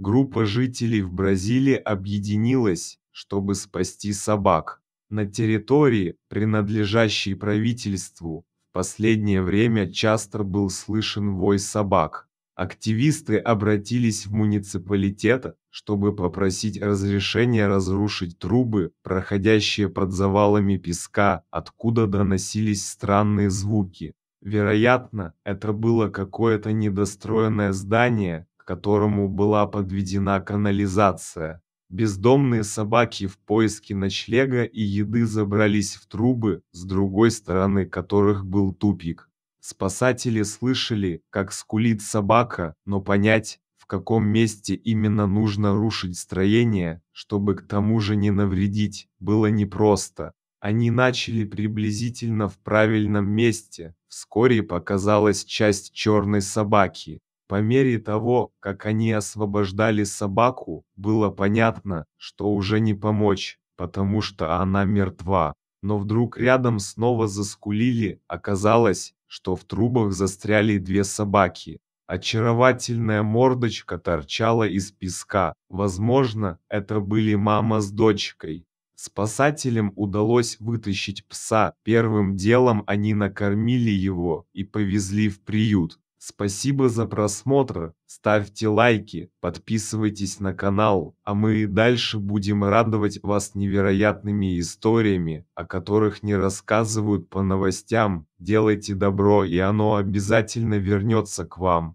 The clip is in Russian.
Группа жителей в Бразилии объединилась, чтобы спасти собак. На территории, принадлежащей правительству, в последнее время часто был слышен вой собак. Активисты обратились в муниципалитет, чтобы попросить разрешения разрушить трубы, проходящие под завалами песка, откуда доносились странные звуки. Вероятно, это было какое-то недостроенное здание, которому была подведена канализация. Бездомные собаки в поиске ночлега и еды забрались в трубы, с другой стороны которых был тупик. Спасатели слышали, как скулит собака, но понять, в каком месте именно нужно рушить строение, чтобы к тому же не навредить, было непросто. Они начали приблизительно в правильном месте. Вскоре показалась часть черной собаки. По мере того, как они освобождали собаку, было понятно, что уже не помочь, потому что она мертва. Но вдруг рядом снова заскулили, оказалось, что в трубах застряли две собаки. Очаровательная мордочка торчала из песка. Возможно, это были мама с дочкой. Спасателям удалось вытащить пса. Первым делом они накормили его и повезли в приют. Спасибо за просмотр, ставьте лайки, подписывайтесь на канал, а мы и дальше будем радовать вас невероятными историями, о которых не рассказывают по новостям. Делайте добро и оно обязательно вернется к вам.